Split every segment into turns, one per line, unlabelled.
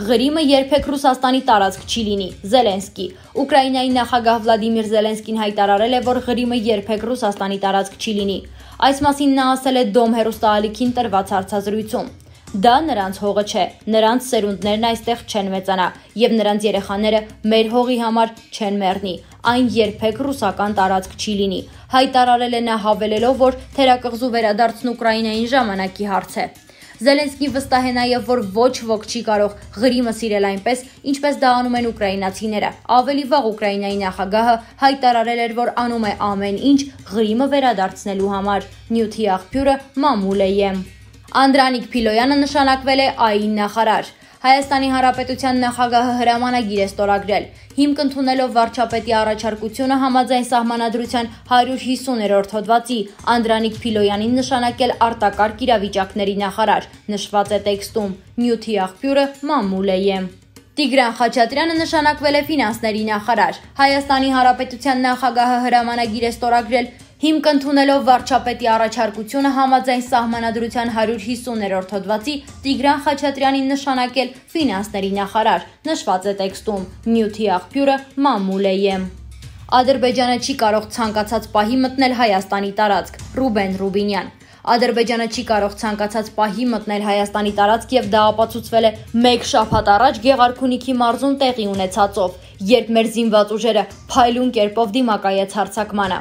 Ղրիմը երբեք Ռուսաստանի տարածք չի լինի։ Զելենսկի Ուկրաինայի նախագահ Վլադիմիր Զելենսկին հայտարարել է, որ Ղրիմը երբեք Ռուսաստանի տարածք չի լինի։ Այս մասին նա ասել է Դոմ հերոստալիքին տրված հարցազրույցում։ Դա նրանց հողը չէ։ Նրանց սերունդներն այստեղ չեն մեծանա եւ նրանց երեխաները մեր հողի համար չեն մեռնի։ Այն երբեք ռուսական տարածք չի լինի։ Հայտարարել է նա հավելելով, որ թերակղզու վերադարձն Ուկրաինային ժամանակի հարց է։ Զելենսկին վստահ է նաև, որ ոչ ոք չի կարող Ղրիմը սիրել այնպես, ինչպես դա անում են ուկրաինացիները։ Ավելի վաղ Ուկրաինայի նախագահը հայտարարել էր, որ անում է ամեն ինչ Ղրիմը վերադարձնելու համար։ Նյութի աղբյուրը Մամուլեյ է։ Անդրանիկ Փիլոյանը նշանակվել է ԱԻ նախարար։ Հայաստանի Հանրապետության նախագահը հրամանագիր է ստորագրել։ Հիմք ընդունելով վարչապետի առաջարկությունը համաձայն սահմանադրության 150-րդ հոդվածի Անդրանիկ Փիլոյանին նշանակել արտակարգ իրավիճակների նախարար, նշված է տեքստում։ Նյութի աղբյուրը մամուլ է եմ։ Տիգրան Խաչատրյանը նշանակվել է ֆինանսների նախարար։ Հայաստանի Հանրապետության նախագահը հրամանագիր է ստորագրել Հիմք ընդունելով վարչապետի առաջարկությունը համաձայն սահմանադրության 150-րդ հոդվածի Տիգրան Խաչատրյանին նշանակել ֆինանսների նախարար, նշված է տեքստում. Նյութի աղբյուրը մամուլեյեմ։ Ադրբեջանը չի կարող ցանկացած պահի մտնել Հայաստանի տարածք։ Ռուբեն Ռուբինյան Ադրբեջանը չի կարող ցանկացած պահի մտնել Հայաստանի տարածք եւ դա ապացուցվել է մեկ շաբաթ առաջ Գեղարքունիքի մարզում տեղի ունեցածով, երբ մեր զինված ուժերը փայլուն կերպով դիմակայեց հարձակմանը։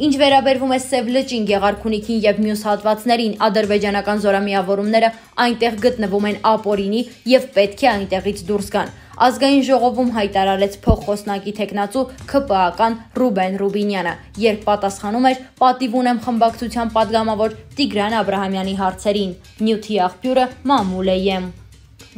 Ինչ վերաբերվում է Սև լճին, Գեղարքունիքին եւ մյուս հատվածներին, ադրբեջանական զորամիավորումները այնտեղ գտնվում են ապօրինի եւ պետք է այնտեղից դուրս գան։ Ազգային ժողովում հայտարարեց փոխոսնակի տեխնացու ԿՊԱ-ական Ռուբեն Ռուբինյանը, երբ պատասխանում էր «Պատիվ ունեմ» խմբակցության падգամավոր Տիգրան Աբ รา համյանի հարցերին։ Նյութի աղբյուրը մամուլ է եմ։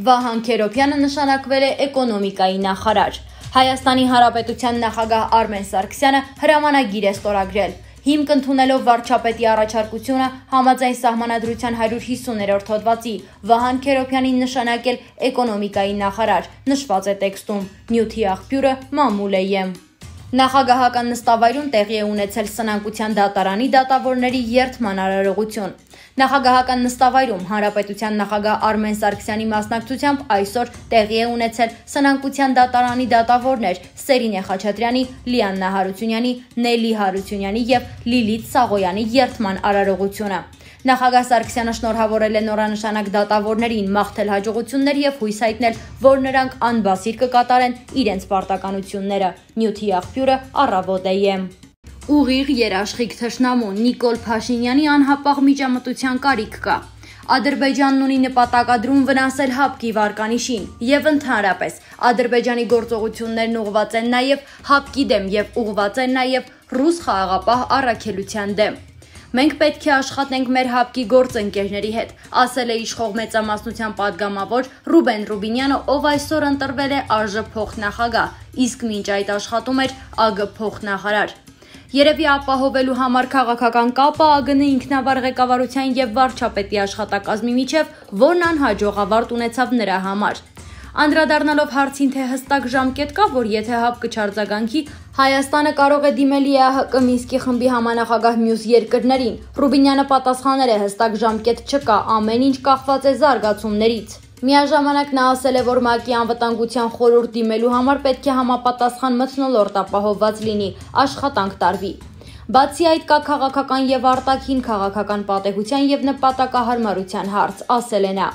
Վահան Քերոբյանը նշանակվել է էկոնոմիկայի նախարար։ Հայաստանի Հանրապետության նախագահ Արմեն Սարգսյանը հրամանագիր է ստորագրել։ Հիմք ընդունելով վարչապետի առաջարկությունը համաձայն սահմանադրության 150-րդ հոդվածի Վահան Քերոբյանին նշանակել էկոնոմիկայի նախարար, նշված է տեքստում։ Նյութի աղբյուրը մամուլ է եմ։ Նախագահական նստավայրում տեղի է ունեցել սնանկության դատարանի դատավորների երթման արարողություն։ Նախագահական նստավայրում Հանրապետության նախագահ Արմեն Սարգսյանի մասնակցությամբ այսօր տեղի է ունեցել սնանկության դատարանի դատավորներ Սերինե Խաչատրյանի, Լիաննա Հարությունյանի, Նելի Հարությունյանի եւ Լիլիթ Սաղոյանի երթման արարողությունը։ Նախագահ Սարգսյանը շնորհավորել է նորանշանակ դատավորներին, մաղթել հաջողություններ եւ հույս հայտնել, որ նրանք անբասիր կկատարեն իրենց պարտականությունները։ Նյութի աղբյուրը առավոտ է եմ։ Ուղիղ երաշխիք թշնամուն Նիկոլ Փաշինյանի անհապաղ միջամտության կարիք կա։ Ադրբեջանն ունի նպատակադրում վնասել ՀԱՊԿ-ի վարկանիշին եւ ընդհանրապես Ադրբեջանի գործողություններն ուղղված են նաեւ ՀԱՊԿ-ի դեմ եւ ուղղված են նաեւ ռուս խաղաղապահ առաքելության դեմ։ Մենք պետք է աշխատենք մեր հապկի գործընկերների հետ, ասել է իշխող մեծամասնության падգամավոր Ռուբեն Ռուբինյանը, ով այսօր ընտրվել է ԱԺ փոխնախագահ, իսկ մինչ այդ աշխատում էր ԱԳ փոխնախարար։ Երևի ապահովելու համար քաղաքական կապը ԱԳՆ-ի ինքնավար ղեկավարության եւ վարչապետի աշխատակազմի միջև, որն անհաջող ավարտ ունեցավ նրա համար։ Անդրադառնալով հարցին, թե հստակ ժամկետ կա, որ եթե ՀԱՊ կչարձագանքի, Հայաստանը կարող է դիմել ԵԱՀԿ Մինսկի խմբի համանախագահ մյուս երկրներին։ Ռուբինյանը պատասխանել է հստակ ժամկետ չկա, ամեն ինչ կախված է զարգացումներից։ Միաժամանակ նա ասել է, որ ՄԱԿ-ի անվտանգության խորհուրդ դիմելու համար պետք է համապատասխան մթնոլորտ ապահովված լինի, աշխատանք տարվի։ Բացի այդ կա քաղաքական եւ արտաքին քաղաքական պատեհության եւ նպատակահարմարության հարց, ասել է նա։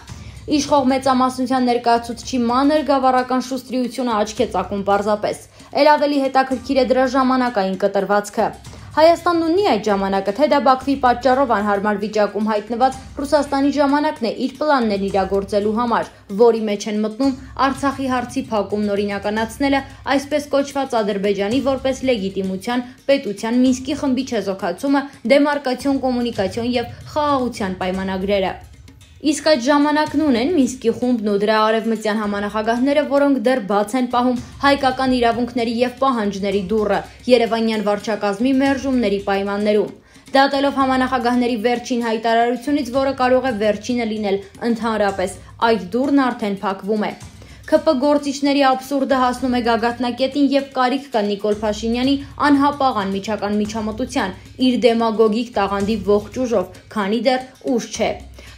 Իշխող մեծամասնության ներկայացուցիչի մանր գավառական շուստրիությունը աչքի է ծակում պարզապես։ Էլ ավելի հետաքրքիր է դրա ժամանակային կտրվածքը։ Հայաստանն ունի այդ ժամանակը, թե դա Բաքվի պատճառով անհարմար վիճակում հայտնված Ռուսաստանի ժամանակն է իր պլաններն իրագործելու համար, որի մեջ են մտնում Արցախի հարցի փակումն օրինականացնելը, այսպես կոչված Ադրբեջանի որպես լեգիտիմության պետության Մինսկի խմբի չեզոքացումը, դեմարկացիոն կոմունիկացիոն եւ խաղաղության պայմանագրերը։ Իսկ այդ ժամանակն ունեն Մինսկի խումբն ու դրա արևմտյան համանախագահները, որոնք դեռ բաց են պահում հայկական իրավունքների եւ պահանջների դուռը Երևանյան վարչակազմի մերժումների պայմաններում։ Դատելով համանախագահների վերջին հայտարարությունից, որը կարող է վերջինը լինել ընդհանրապես, այդ դուռն արդեն փակվում է։ ԿՊ գործիչների աբսուրդը հասնում է գագաթնակետին եւ կարիք կա Նիկոլ Փաշինյանի անհապաղան միջական միջամտության իր դեմագոգիկ տաղանդի ողջ ուժով, քանի դեռ ուշ չէ։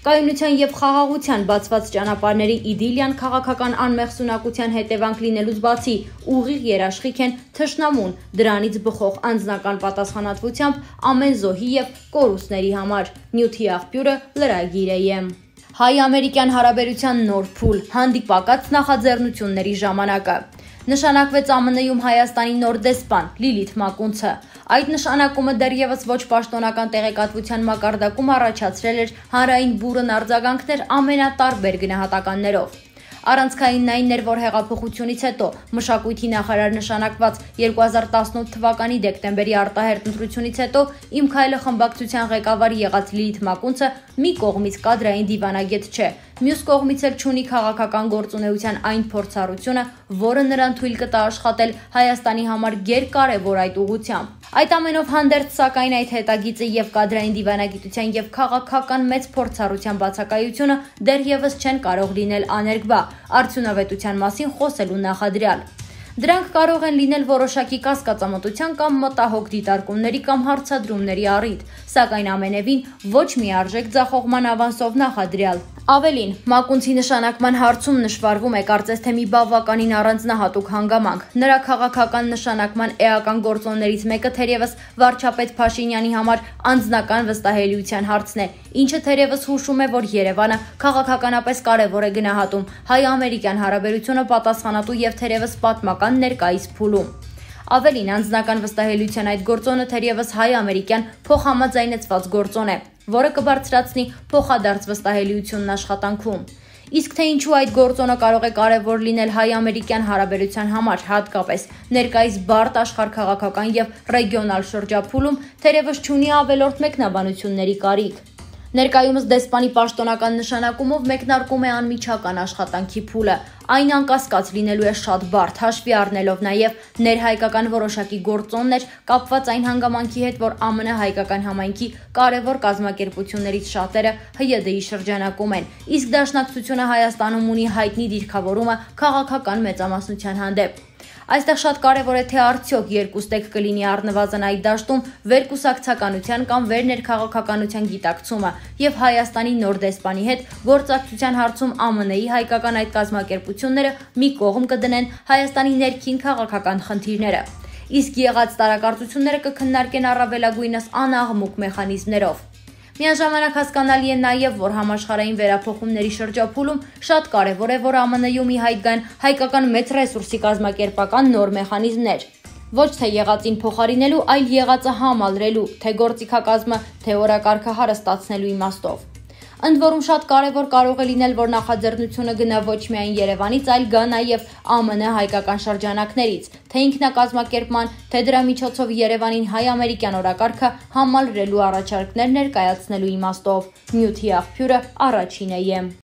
Կայունության եւ խաղաղության բացված ճանապարհների իդիլիան քաղաքական անմեղսունակության հետևանք լինելուց բացի ուղիղ երաշխիք են թշնամուն դրանից բխող անձնական պատասխանատվությամբ ամեն զոհի եւ կորուստների համար։ Նյութի աղբյուրը լրագիր է եմ։ Հայ-ամերիկյան հարաբերության նոր փուլ հանդիպակաց նախաձեռնությունների ժամանակը Նշանակվեց ԱՄՆ-ում Հայաստանի նոր դեսպան Լիլիթ Մակունցը։ Այդ նշանակումը դեռևս ոչ պաշտոնական տեղեկատվության մակարդակում առաջացրել էր հանրային բուրըն արձագանքներ ամենատարբեր գնահատականներով։ Առանցքայինն այնն էր, որ հեղափոխությունից հետո մշակույթի նախարար նշանակված 2018 թվականի դեկտեմբերի արտահերտ ընտրությունից հետո Իմ քայլը խմբակցության ղեկավարի եղած Լիլիթ Մակունցը մի կողմից կադրային դիվանագետ չէ, մյուս կողմից էլ ունի քաղաքական գործունեության այն փորձառությունը, որը նրան թույլ կտա աշխատել Հայաստանի համար գերկարևոր այդ ուղությամբ։ Այդ ամենով հանդերձ սակայն այդ հետագիծը եւ կադրային դիվանագիտության եւ քաղաքական մեծ փորձառության բացակայությունը դեռևս չեն կարող լինել աներկբա արդյունավետության մասին խոսելու նախադրյալ։ Դրանք կարող են լինել որոշակի կասկածամտության կամ մտահոգ դիտարկումների կամ հարցադրումների առիթ, սակայն ամենևին ոչ մի արժեք ձախողման ավանսով նախադրյալ։ Ավելին, Մակունցի նշանակման հարցում նշվարվում է կարծես թե մի բավականին առանձնահատուկ հանգամանք։ Նրա քաղաքական նշանակման էական գործոններից մեկը թերևս վարչապետ Փաշինյանի համար անձնական վստահելիության հարցն է, ինչը թերևս հուշում է, որ Երևանը քաղաքականապես կարևոր է գնահատում հայ-ամերիկյան հարաբերությունը պատասխանատու եւ թերևս պատմական ներկայիս փուլում։ Ավելին անձնական վստահելիության այդ գործոնը թերևս հայ-ամերիկյան փոխհամաձայնեցված գործոն է որը կբարձրացնի փոխադարձ վստահելիությունն աշխատանքում։ Իսկ թե ինչու այդ գործոնը կարող է կարևոր լինել հայ-ամերիկյան հարաբերության համար, հատկապես ներկայիս բարդ աշխարհ քաղաքական եւ ռեգիոնալ շրջափուլում, թերևս ճունի ավելորտ մեկնաբանությունների կարիք։ Ներկայումս դեսպանի պաշտոնական նշանակումով մեկնարկում է անմիջական աշխատանքի փուլը։ Այն անկասկած լինելու է շատ բարդ, հաշվի առնելով նաև ներհայկական որոշակի գործոններ կապված այն հանգամանքի հետ, որ ԱՄՆ հայկական համայնքի կարևոր կազմակերպություններից շատերը ՀՅԴ-ի շրջանակում են։ Իսկ դաշնակցությունը Հայաստանում ունի հայտնի դիրքավորումը քաղաքական մեծամասնության հանդեպ։ Այստեղ շատ կարևոր է թե արդյոք երկուստեք կլինի առնվազն այդ դաշտում վերկուսակցականության կամ վերներքաղաքականության գիտակցումը եւ Հայաստանի նոր դեսպանի հետ գործակցության հարցում ԱՄՆ-ի հայկական այդ կազմակերպությունները մի կողմ կդնեն Հայաստանի ներքին քաղաքական խնդիրները իսկ եղած տարակարծությունները կքննարկեն առավելագույնս անաղմուկ մեխանիզմներով։ Միաժամանակ հասկանալի է նաև, որ համաշխարհային վերափոխումների շրջափուլում շատ կարևոր է, որ ԱՄՆ-ում ի հայտ գան հայկական մեծ ռեսուրսի կազմակերպական նոր մեխանիզմներ ոչ թե եղածին փոխարինելու, այլ եղածը համալրելու, թե գործիքակազմը, թե օրակարգը հարստացնելու իմաստով։ Ընդ որում շատ կարևոր կարող է լինել, որ նախաձեռնությունը գնա ոչ միայն Երևանից, այլ գա նաև ԱՄՆ հայկական շրջանակներից, թե ինքնակազմակերպման, թե դրա միջոցով Երևանին հայ-ամերիկյան օրակարգը համալրելու առաջարկներ ներկայացնելու իմաստով։ Նյութի աղբյուրը առաջինը եմ։